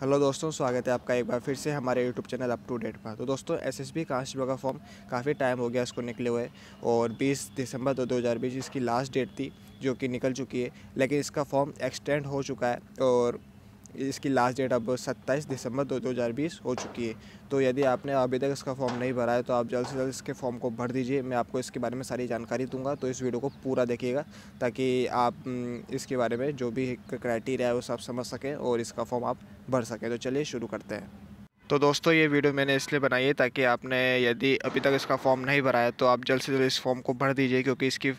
hello दोस्तों स्वागत है आपका एक बार फिर से हमारे YouTube channel up to date पर तो दोस्तों एस एस बी का फॉर्म काफ़ी टाइम हो गया इसको निकले हुए और 20 दिसंबर दो हज़ार बीस इसकी लास्ट डेट थी जो कि निकल चुकी है लेकिन इसका फॉर्म एक्सटेंड हो चुका है और इसकी लास्ट डेट अब 27 दिसंबर दो दो हज़ार बीस हो चुकी है तो यदि आपने अभी तक इसका फॉर्म नहीं भरा है तो आप जल्द से जल्द इसके फॉर्म को भर दीजिए मैं आपको इसके बारे में सारी जानकारी दूंगा तो इस वीडियो को पूरा देखिएगा ताकि आप इसके बारे में जो भी क्राइटेरिया है वो सब समझ सकें और इसका फॉर्म आप भर सकें तो चलिए शुरू करते हैं तो दोस्तों ये वीडियो मैंने इसलिए बनाई है ताकि आपने यदि अभी तक इसका फॉर्म नहीं भरा है तो आप जल्द से जल्द इस फॉर्म को भर दीजिए क्योंकि इसकी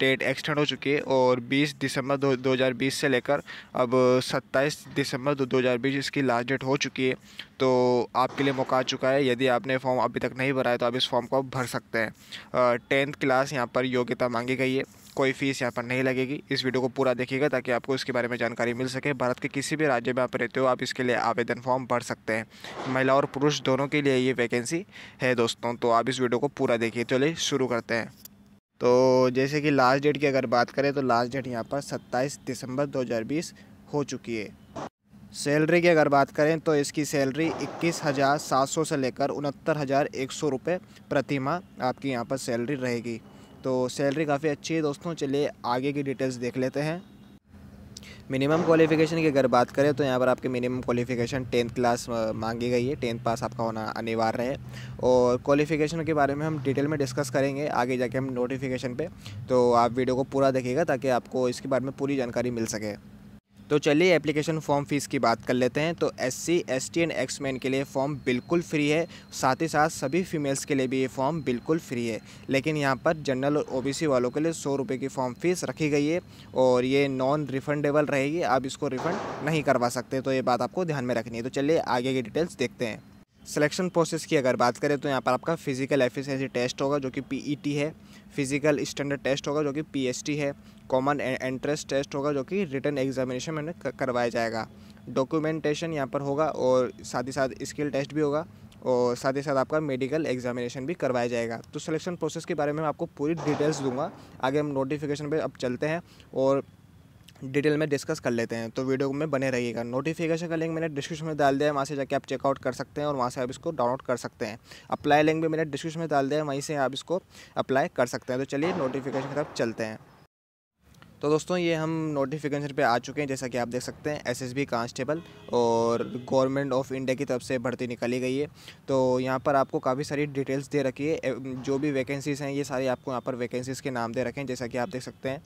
डेट एक्सटेंड हो चुकी है और 20 दिसंबर दो, 2020 से लेकर अब 27 दिसंबर दो, 2020 इसकी लास्ट डेट हो चुकी है तो आपके लिए मौका आ चुका है यदि आपने फॉर्म अभी तक नहीं भरा है तो आप इस फॉर्म को भर सकते हैं टेंथ क्लास यहाँ पर योग्यता मांगी गई है कोई फीस यहाँ पर नहीं लगेगी इस वीडियो को पूरा देखिएगा ताकि आपको इसके बारे में जानकारी मिल सके भारत के किसी भी राज्य में आप रहते हो आप इसके लिए आवेदन फॉर्म भर सकते हैं महिला और पुरुष दोनों के लिए ये वैकेंसी है दोस्तों तो आप इस वीडियो को पूरा देखिए चलिए शुरू करते हैं तो जैसे कि लास्ट डेट की अगर बात करें तो लास्ट डेट यहाँ पर सत्ताईस दिसंबर दो हो चुकी है सैलरी की अगर बात करें तो इसकी सैलरी इक्कीस हज़ार सात सौ से लेकर उनहत्तर हज़ार एक सौ रुपये प्रति माह आपकी यहाँ पर सैलरी रहेगी तो सैलरी काफ़ी अच्छी है दोस्तों चलिए आगे की डिटेल्स देख लेते हैं मिनिमम क्वालिफ़िकेशन की अगर बात करें तो यहाँ पर आपकी मिनिमम क्वालिफ़िकेशन टेंथ क्लास मांगी गई है टेंथ पास आपका होना अनिवार्य है और क्वालिफ़िकेशन के बारे में हम डिटेल में डिस्कस करेंगे आगे जाके हम नोटिफिकेशन पे तो आप वीडियो को पूरा देखिएगा ताकि आपको इसके बारे में पूरी जानकारी मिल सके तो चलिए एप्लीकेशन फॉर्म फ़ीस की बात कर लेते हैं तो S C S T and ex man के लिए फॉर्म बिल्कुल फ्री है साथ ही साथ सभी फीमेल्स के लिए भी ये फॉर्म बिल्कुल फ्री है लेकिन यहाँ पर जनरल और ओबीसी वालों के लिए सौ रुपये की फॉर्म फ़ीस रखी गई है और ये नॉन रिफंडेबल रहेगी आप इसको रिफ़ंड नहीं करवा सकते तो ये बात आपको ध्यान में रखनी है तो चलिए आगे की डिटेल्स देखते हैं सिलेक्शन प्रोसेस की अगर बात करें तो यहाँ पर आपका फिजिकल एफिशिएंसी टेस्ट होगा जो कि पीईटी e है फिजिकल स्टैंडर्ड टेस्ट होगा जो कि पीएसटी है कॉमन एंट्रेंस टेस्ट होगा जो कि रिटर्न एग्जामिनेशन में करवाया जाएगा डॉक्यूमेंटेशन यहाँ पर होगा और साथ ही साथ स्किल टेस्ट भी होगा और साथ ही साथ आपका मेडिकल एग्जामिनेशन भी करवाया जाएगा तो सिलेक्शन प्रोसेस के बारे में मैं आपको पूरी डिटेल्स दूंगा आगे हम नोटिफिकेशन पे अब चलते हैं और डिटेल में डिस्कस कर लेते हैं तो वीडियो में बने रहिएगा नोटिफिकेशन का लिंक मैंने डिस्क्रिप्शन में डाल दिया है वहाँ से जाके आप चेकआउट कर सकते हैं और वहाँ से आप इसको डाउनलोड कर सकते हैं अप्लाई लिंक भी मैंने डिस्क्रिप्शन में डाल दिया है वहीं से आप इसको अप्लाई कर सकते हैं तो चलिए नोटिफिकेशन की तरफ चलते हैं तो दोस्तों ये हम नोटिफिकेशन पे आ चुके हैं जैसा कि आप देख सकते हैं एसएसबी कांस्टेबल और गवर्नमेंट ऑफ इंडिया की तरफ से भर्ती निकाली गई है तो यहाँ पर आपको काफ़ी सारी डिटेल्स दे रखी है जो भी वैकेंसीज़ हैं ये सारी आपको यहाँ पर वैकेंसीज़ के नाम दे रखे हैं जैसा कि आप देख सकते हैं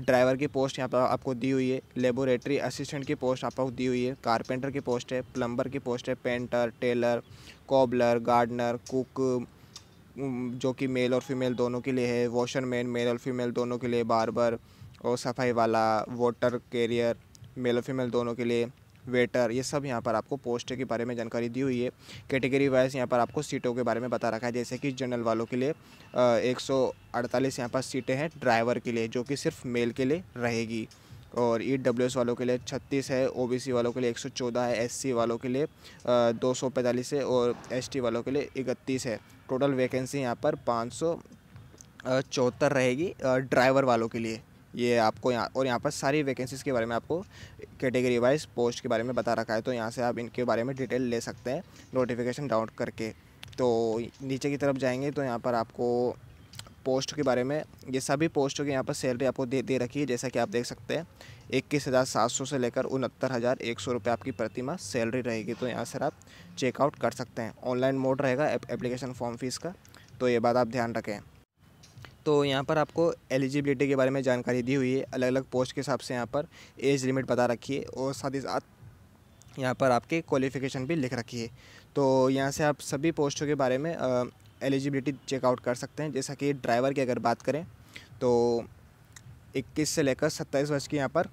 ड्राइवर की पोस्ट यहाँ पर आपको दी हुई है लेबोरेटरी असिस्टेंट की पोस्ट आपको दी हुई है कारपेंटर की पोस्ट है प्लम्बर की पोस्ट है painter tailor cobbler gardener cook जो कि मेल और फीमेल दोनों के लिए है वॉशर मैन मेल और फीमेल दोनों के लिए बार और सफाई वाला वाटर कैरियर मेल और फीमेल दोनों के लिए वेटर ये सब यहाँ पर आपको पोस्ट के बारे में जानकारी दी हुई है कैटेगरी वाइज यहाँ पर आपको सीटों के बारे में बता रखा है जैसे कि जनरल वालों के लिए एक सौ अड़तालीस यहाँ पर सीटें हैं ड्राइवर के लिए जो कि सिर्फ मेल के लिए रहेगी और ई डब्ल्यू एस वालों के लिए छत्तीस है ओ बी सी वालों के लिए एक सौ चौदह है एस सी वालों के लिए दो सौ पैंतालीस है और एस टी वालों के लिए इकतीस है टोटल वैकेंसी यहाँ पर पाँच सौ चौहत्तर रहेगी ड्राइवर वालों के लिए ये आपको यहाँ और यहाँ पर सारी वैकेंसीज़ के बारे में आपको कैटेगरी वाइज पोस्ट के बारे में बता रखा है तो यहाँ से आप इनके बारे में डिटेल ले सकते हैं नोटिफिकेशन डाउनलोड करके तो नीचे की तरफ जाएंगे तो यहाँ पर आपको पोस्ट के बारे में ये सभी पोस्टों की यहाँ पर सैलरी आपको दे दे रखी है जैसा कि आप देख सकते हैं इक्कीस हज़ार सात सौ से लेकर उनहत्तर हज़ार एक सौ रुपये आपकी प्रतिमा सैलरी रहेगी तो यहाँ से आप चेकआउट कर सकते हैं ऑनलाइन मोड रहेगा एप्लीकेशन फॉर्म फीस का तो ये बात आप ध्यान रखें तो यहाँ पर आपको एलिजिबिलिटी के बारे में जानकारी दी हुई है अलग अलग पोस्ट के हिसाब से यहाँ पर एज लिमिट बता रखी है और साथ ही साथ यहाँ पर आपके क्वालिफ़िकेशन भी लिख रखी है तो यहाँ से आप सभी पोस्टों के बारे में एलिजिबिलिटी चेकआउट कर सकते हैं जैसा कि ड्राइवर की अगर बात करें तो इक्कीस से लेकर सत्ताईस वर्ष की यहाँ पर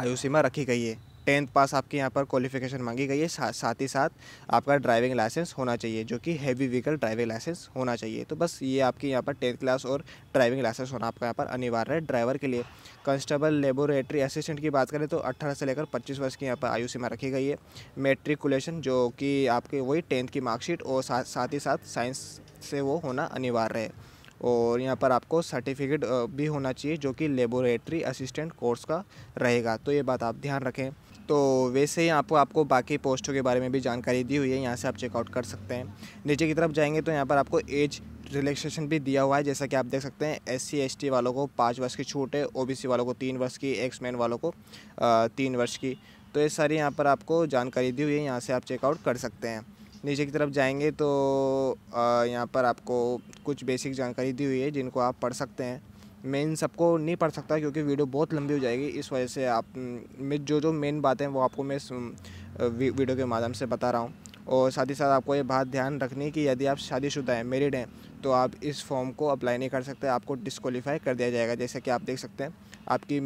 आयु सीमा रखी गई है टेंथ पास आपके यहाँ पर क्वालिफिकेशन मांगी गई है सा, साथ ही साथ आपका ड्राइविंग लाइसेंस होना चाहिए जो कि हैवी व्हीकल ड्राइविंग लाइसेंस होना चाहिए तो बस ये आपके यहाँ पर टेंथ क्लास और ड्राइविंग लाइसेंस होना आपका यहाँ पर अनिवार्य है ड्राइवर के लिए कांस्टेबल लेबोरेटरी असिस्टेंट की बात करें तो अट्ठारह से लेकर पच्चीस वर्ष की यहाँ पर आयु सीमा रखी गई है मेट्रिकुलेशन जो कि आपके वही टेंथ की मार्कशीट और साथ साथ ही साथ साइंस से वो होना अनिवार्य है और यहाँ पर आपको सर्टिफिकेट भी होना चाहिए जो कि लेबोरेटरी असिस्टेंट कोर्स का रहेगा तो ये बात आप ध्यान रखें तो वैसे ही आपको आपको बाकी पोस्टों के बारे में भी जानकारी दी हुई है यहाँ से आप चेकआउट कर सकते हैं नीचे की तरफ जाएंगे तो यहाँ पर आपको एज रिलैक्सेशन भी दिया हुआ है जैसा कि आप देख सकते हैं एस सी वालों को पाँच वर्ष की छूट है ओबीसी वालों को तीन वर्ष की एक्स मैन वालों को तीन वर्ष की तो ये सारी यहाँ पर आपको जानकारी दी हुई है यहाँ से आप चेकआउट कर सकते हैं नीचे की तरफ जाएंगे तो यहाँ पर आपको कुछ बेसिक जानकारी दी हुई है जिनको आप पढ़ सकते हैं मेन सबको नहीं पढ़ सकता क्योंकि वीडियो बहुत लंबी हो जाएगी इस वजह से आप मैं जो जो मेन बातें वो आपको मैं वीडियो के माध्यम से बता रहा हूँ और साथ ही साथ आपको ये बात ध्यान रखनी कि यदि आप शादीशुदा हैं मेरिड हैं तो आप इस फॉर्म को अप्लाई नहीं कर सकते आपको डिसक्वालीफाई कर दिया जाएगा जैसे कि आप देख सकते हैं आपकी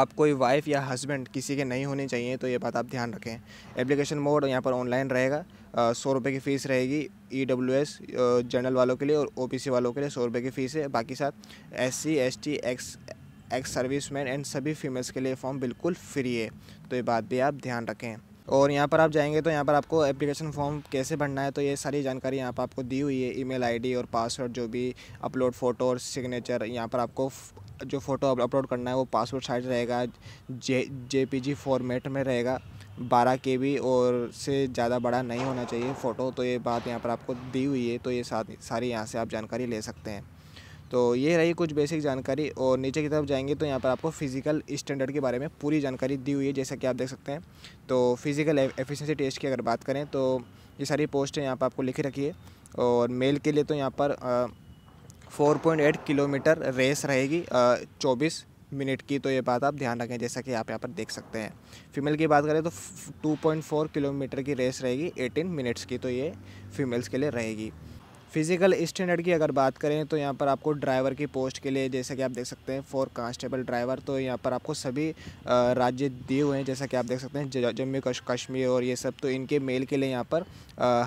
आप कोई वाइफ़ या हस्बैंड किसी के नहीं होने चाहिए तो ये बात आप ध्यान रखें एप्लीकेशन मोड यहाँ पर ऑनलाइन रहेगा सौ रुपये की फ़ीस रहेगी ई डब्ल्यू एस जनरल वालों के लिए और ओ पी सी वालों के लिए सौ रुपये की फ़ीस है बाकी साथ S C S T ex ex service man and सभी फीमेल्स के लिए फॉर्म बिल्कुल फ्री है तो ये बात भी आप ध्यान रखें और यहाँ पर आप जाएंगे तो यहाँ पर आपको एप्लीकेशन फॉर्म कैसे भरना है तो ये सारी जानकारी यहाँ पर आपको दी हुई है ईमेल आईडी और पासवर्ड जो भी अपलोड फ़ोटो और सिग्नेचर यहाँ पर आपको जो फ़ोटो अपलोड करना है वो पासवर्ड साइड रहेगा जे जे फॉर्मेट में रहेगा बारह के बी और से ज़्यादा बड़ा नहीं होना चाहिए फ़ोटो तो ये बात यहाँ पर आपको दी हुई है तो ये साथ सारी यहाँ से आप जानकारी ले सकते हैं तो ये रही कुछ बेसिक जानकारी और नीचे की तरफ जाएंगे तो यहाँ पर आपको फिज़िकल स्टैंडर्ड के बारे में पूरी जानकारी दी हुई है जैसा कि आप देख सकते हैं तो फिज़िकल एफिशिएंसी टेस्ट की अगर बात करें तो ये सारी पोस्ट यहाँ पर आपको लिखी रखी है और मेल के लिए तो यहाँ पर four point eight kilometre race रहेगी चौबीस मिनट की तो ये बात आप ध्यान रखें जैसा कि आप यहाँ पर देख सकते हैं फीमेल की बात करें तो 2.4 किलोमीटर की रेस रहेगी 18 मिनट्स की तो ये फीमेल्स के लिए रहेगी फिज़िकल स्टैंडर्ड की अगर बात करें तो यहाँ पर आपको ड्राइवर की पोस्ट के लिए जैसा कि आप देख सकते हैं फोर कांस्टेबल ड्राइवर तो यहाँ पर आपको सभी राज्य दिए हुए हैं जैसा कि आप देख सकते हैं जम्मू कश्मीर और ये सब तो इनके मेल के लिए यहाँ पर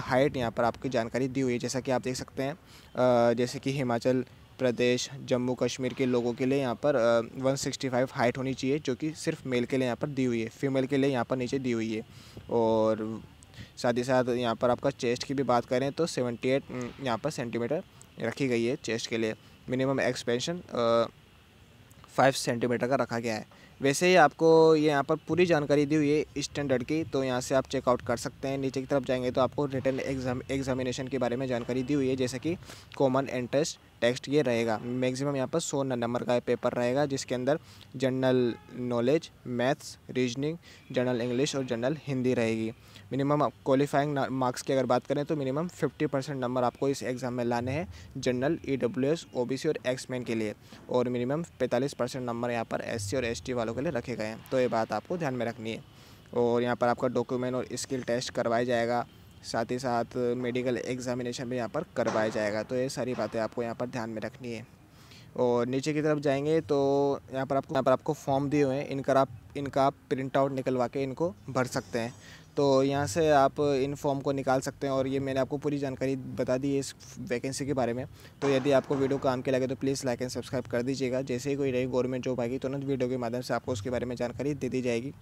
हाइट यहाँ पर आपकी जानकारी दी हुई है जैसा कि आप देख सकते हैं जैसे कि हिमाचल प्रदेश जम्मू कश्मीर के लोगों के लिए यहाँ पर वन सिक्सटी फाइव हाइट होनी चाहिए जो कि सिर्फ मेल के लिए यहाँ पर दी हुई है फीमेल के लिए यहाँ पर नीचे दी हुई है और साथ ही साथ यहाँ पर आपका चेस्ट की भी बात करें तो सेवेंटी एट यहाँ पर सेंटीमीटर रखी गई है चेस्ट के लिए मिनिमम एक्सपेंशन फाइव सेंटीमीटर का रखा गया है वैसे ही आपको ये यहाँ पर पूरी जानकारी दी हुई है स्टैंडर्ड की तो यहाँ से आप चेकआउट कर सकते हैं नीचे की तरफ जाएंगे तो आपको रिटर्न एग्जाम एग्जामिनेशन के बारे में जानकारी दी हुई है जैसे कि कॉमन एंट्रेंस टेक्स्ट ये रहेगा मैक्सिमम यहाँ पर सौ नंबर का पेपर रहेगा जिसके अंदर general knowledge maths reasoning general English और जनरल हिंदी रहेगी मिनिमम क्वालिफाइंग मार्क्स की अगर बात करें तो मिनिमम फिफ्टी परसेंट नंबर आपको इस एग्ज़ाम में लाने हैं general E W S O B C और मैन के लिए और मिनिमम पैंतालीस परसेंट नंबर यहाँ पर एस सी और एस टी वालों वालों के लिए रखे गए हैं तो ये बात आपको ध्यान में रखनी है और यहाँ पर आपका डॉक्यूमेंट और स्किल टेस्ट करवाया जाएगा साथ ही साथ मेडिकल एग्जामिनेशन भी यहाँ पर करवाया जाएगा तो ये सारी बातें आपको यहाँ पर ध्यान में रखनी है और नीचे की तरफ जाएंगे तो यहाँ पर आपको यहाँ पर आपको फॉर्म दिए हुए हैं इनका आप इनका आप प्रिंट आउट निकलवा के इनको भर सकते हैं तो यहाँ से आप इन फॉर्म को निकाल सकते हैं और ये मैंने आपको पूरी जानकारी बता दी है इस वैकेंसी के बारे में तो यदि आपको वीडियो काम के लगे तो प्लीज़ लाइक एंड सब्सक्राइब कर दीजिएगा जैसे ही कोई नई गवर्नमेंट जॉब आएगी तुरंत तो वीडियो के माध्यम से आपको उसके बारे में जानकारी दे दी जाएगी